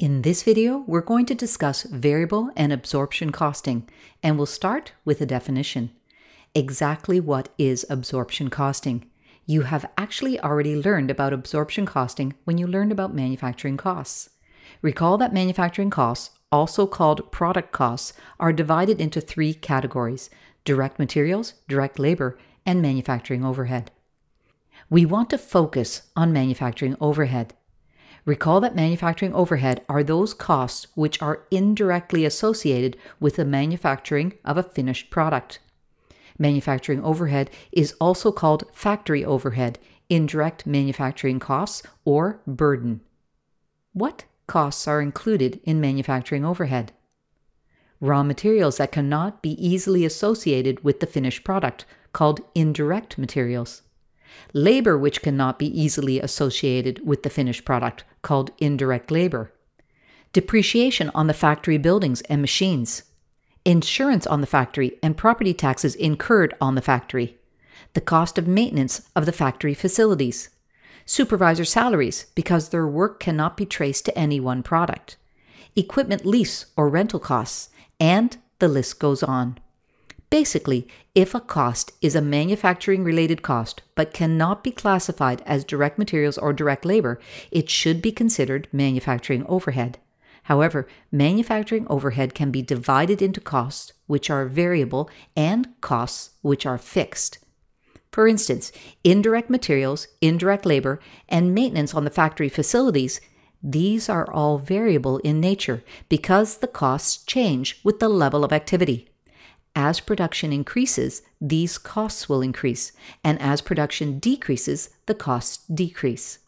In this video, we're going to discuss variable and absorption costing, and we'll start with a definition. Exactly what is absorption costing? You have actually already learned about absorption costing when you learned about manufacturing costs. Recall that manufacturing costs, also called product costs, are divided into three categories direct materials, direct labor, and manufacturing overhead. We want to focus on manufacturing overhead Recall that manufacturing overhead are those costs which are indirectly associated with the manufacturing of a finished product. Manufacturing overhead is also called factory overhead, indirect manufacturing costs, or burden. What costs are included in manufacturing overhead? Raw materials that cannot be easily associated with the finished product, called indirect materials labor which cannot be easily associated with the finished product, called indirect labor, depreciation on the factory buildings and machines, insurance on the factory and property taxes incurred on the factory, the cost of maintenance of the factory facilities, supervisor salaries because their work cannot be traced to any one product, equipment lease or rental costs, and the list goes on. Basically, if a cost is a manufacturing related cost but cannot be classified as direct materials or direct labor, it should be considered manufacturing overhead. However, manufacturing overhead can be divided into costs which are variable and costs which are fixed. For instance, indirect materials, indirect labor, and maintenance on the factory facilities, these are all variable in nature because the costs change with the level of activity. As production increases, these costs will increase, and as production decreases, the costs decrease.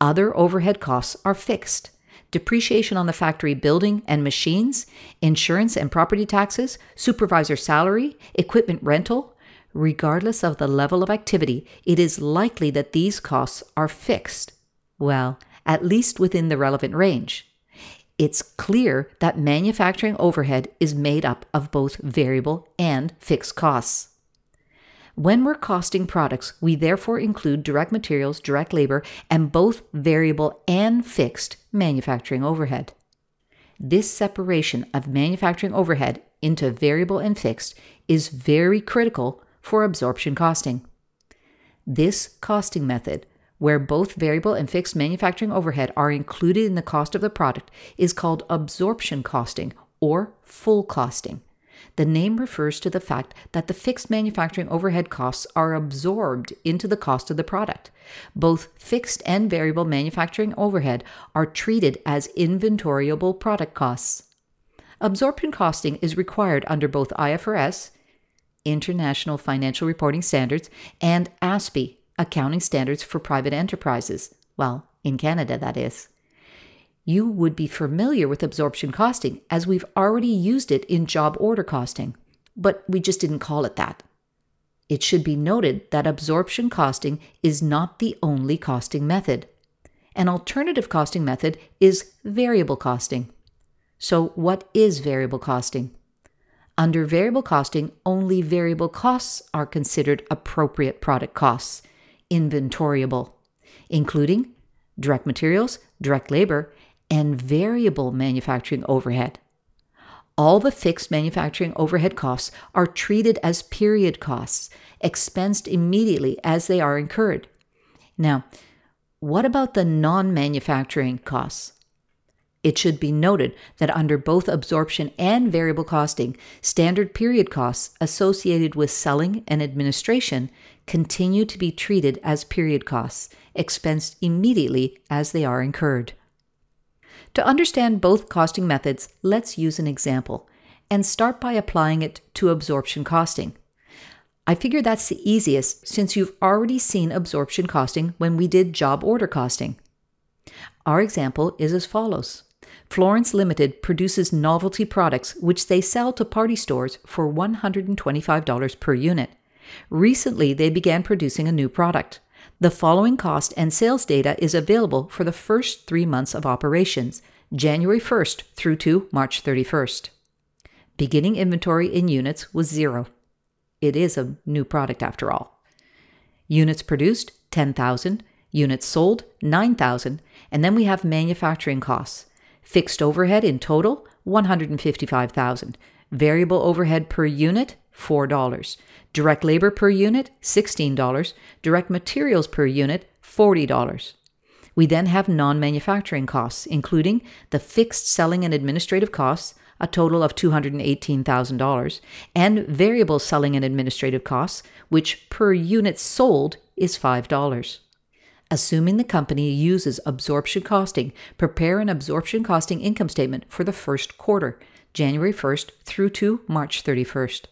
Other overhead costs are fixed. Depreciation on the factory building and machines, insurance and property taxes, supervisor salary, equipment rental. Regardless of the level of activity, it is likely that these costs are fixed. Well, at least within the relevant range it's clear that manufacturing overhead is made up of both variable and fixed costs. When we're costing products, we therefore include direct materials, direct labor, and both variable and fixed manufacturing overhead. This separation of manufacturing overhead into variable and fixed is very critical for absorption costing. This costing method where both variable and fixed manufacturing overhead are included in the cost of the product, is called absorption costing or full costing. The name refers to the fact that the fixed manufacturing overhead costs are absorbed into the cost of the product. Both fixed and variable manufacturing overhead are treated as inventoriable product costs. Absorption costing is required under both IFRS, International Financial Reporting Standards, and ASPE, accounting standards for private enterprises. Well, in Canada, that is. You would be familiar with absorption costing as we've already used it in job order costing, but we just didn't call it that. It should be noted that absorption costing is not the only costing method. An alternative costing method is variable costing. So, what is variable costing? Under variable costing, only variable costs are considered appropriate product costs, inventoryable, including direct materials, direct labor, and variable manufacturing overhead. All the fixed manufacturing overhead costs are treated as period costs, expensed immediately as they are incurred. Now, what about the non manufacturing costs? It should be noted that under both absorption and variable costing, standard period costs associated with selling and administration continue to be treated as period costs, expensed immediately as they are incurred. To understand both costing methods, let's use an example and start by applying it to absorption costing. I figure that's the easiest since you've already seen absorption costing when we did job order costing. Our example is as follows. Florence Limited produces novelty products which they sell to party stores for $125 per unit. Recently, they began producing a new product. The following cost and sales data is available for the first three months of operations, January 1st through to March 31st. Beginning inventory in units was zero. It is a new product after all. Units produced 10,000, units sold 9,000, and then we have manufacturing costs. Fixed overhead in total, 155,000. Variable overhead per unit, $4. Direct labor per unit, $16. Direct materials per unit, $40. We then have non manufacturing costs, including the fixed selling and administrative costs, a total of $218,000, and variable selling and administrative costs, which per unit sold is $5. Assuming the company uses absorption costing, prepare an absorption costing income statement for the first quarter, January 1st through to March 31st.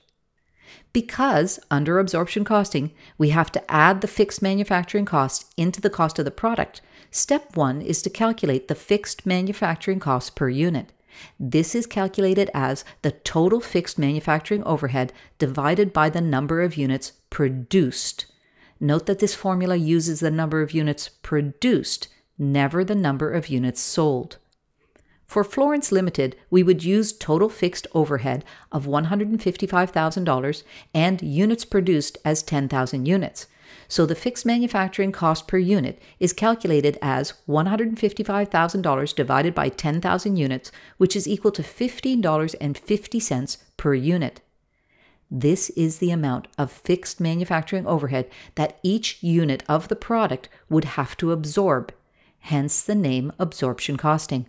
Because under absorption costing, we have to add the fixed manufacturing costs into the cost of the product, step one is to calculate the fixed manufacturing costs per unit. This is calculated as the total fixed manufacturing overhead divided by the number of units produced Note that this formula uses the number of units produced, never the number of units sold. For Florence Limited, we would use total fixed overhead of $155,000 and units produced as 10,000 units. So the fixed manufacturing cost per unit is calculated as $155,000 divided by 10,000 units, which is equal to $15.50 per unit. This is the amount of fixed manufacturing overhead that each unit of the product would have to absorb, hence the name absorption costing.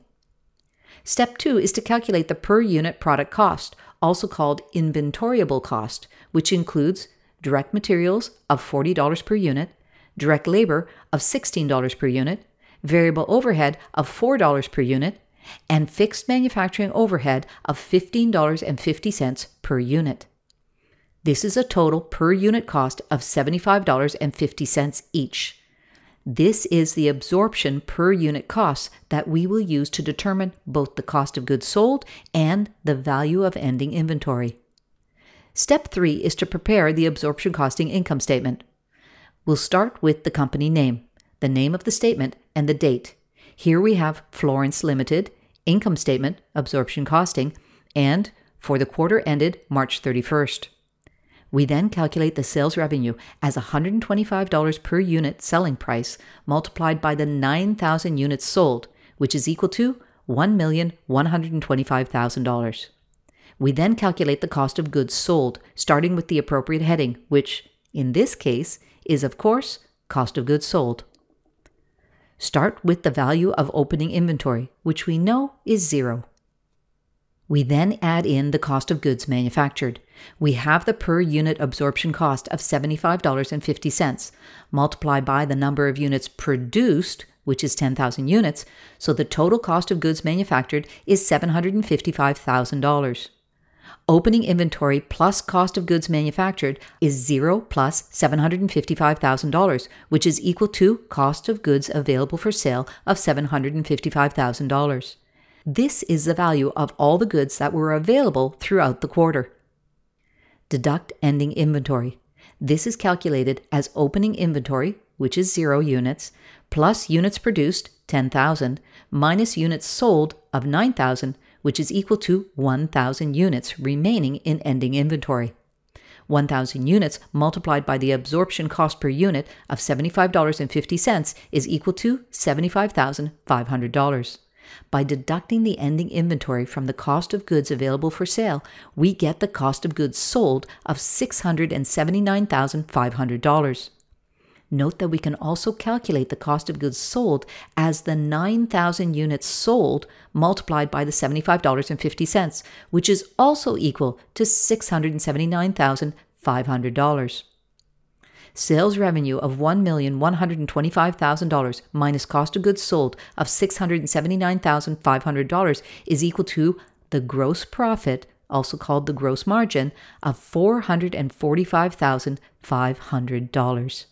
Step 2 is to calculate the per unit product cost, also called inventoriable cost, which includes direct materials of $40 per unit, direct labor of $16 per unit, variable overhead of $4 per unit, and fixed manufacturing overhead of $15.50 per unit. This is a total per unit cost of $75.50 each. This is the absorption per unit cost that we will use to determine both the cost of goods sold and the value of ending inventory. Step 3 is to prepare the absorption costing income statement. We'll start with the company name, the name of the statement, and the date. Here we have Florence Limited, income statement, absorption costing, and for the quarter ended March 31st. We then calculate the sales revenue as $125 per unit selling price multiplied by the 9,000 units sold, which is equal to $1,125,000. We then calculate the cost of goods sold, starting with the appropriate heading, which, in this case, is of course cost of goods sold. Start with the value of opening inventory, which we know is zero. We then add in the cost of goods manufactured. We have the per unit absorption cost of $75.50, multiplied by the number of units produced, which is 10,000 units, so the total cost of goods manufactured is $755,000. Opening inventory plus cost of goods manufactured is 0 plus $755,000, which is equal to cost of goods available for sale of $755,000. This is the value of all the goods that were available throughout the quarter. Deduct ending inventory. This is calculated as opening inventory, which is zero units, plus units produced, 10,000, minus units sold of 9,000, which is equal to 1,000 units remaining in ending inventory. 1,000 units multiplied by the absorption cost per unit of $75.50 is equal to $75,500. By deducting the ending inventory from the cost of goods available for sale, we get the cost of goods sold of $679,500. Note that we can also calculate the cost of goods sold as the 9,000 units sold multiplied by the $75.50, which is also equal to $679,500 sales revenue of $1,125,000 minus cost of goods sold of $679,500 is equal to the gross profit, also called the gross margin, of $445,500.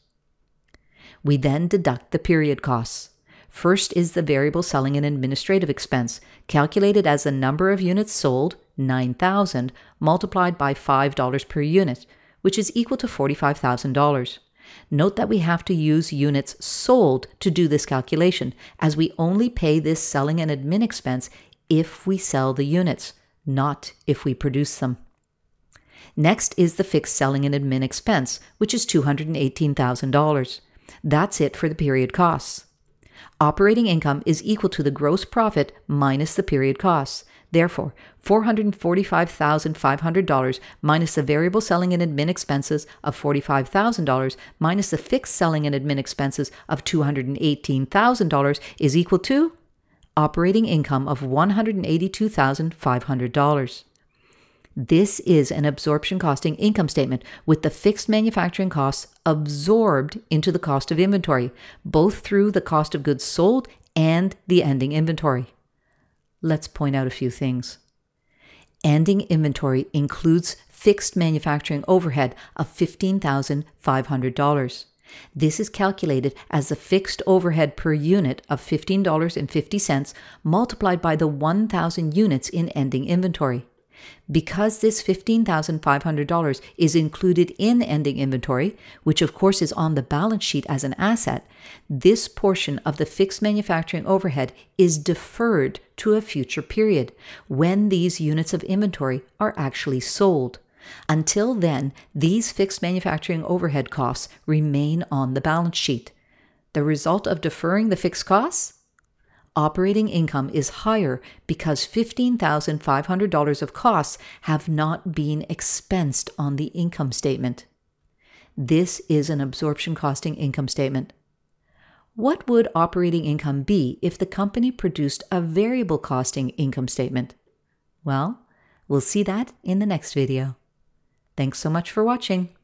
We then deduct the period costs. First is the variable selling and administrative expense, calculated as the number of units sold, 9,000, multiplied by $5 per unit which is equal to $45,000. Note that we have to use units sold to do this calculation, as we only pay this selling and admin expense if we sell the units, not if we produce them. Next is the fixed selling and admin expense, which is $218,000. That's it for the period costs. Operating income is equal to the gross profit minus the period costs, Therefore, $445,500 minus the variable selling and admin expenses of $45,000 minus the fixed selling and admin expenses of $218,000 is equal to operating income of $182,500. This is an absorption costing income statement with the fixed manufacturing costs absorbed into the cost of inventory, both through the cost of goods sold and the ending inventory let's point out a few things. Ending inventory includes fixed manufacturing overhead of $15,500. This is calculated as the fixed overhead per unit of $15.50 multiplied by the 1,000 units in ending inventory. Because this $15,500 is included in ending inventory, which of course is on the balance sheet as an asset, this portion of the fixed manufacturing overhead is deferred to a future period when these units of inventory are actually sold. Until then, these fixed manufacturing overhead costs remain on the balance sheet. The result of deferring the fixed costs? operating income is higher because $15,500 of costs have not been expensed on the income statement. This is an absorption costing income statement. What would operating income be if the company produced a variable costing income statement? Well, we'll see that in the next video. Thanks so much for watching.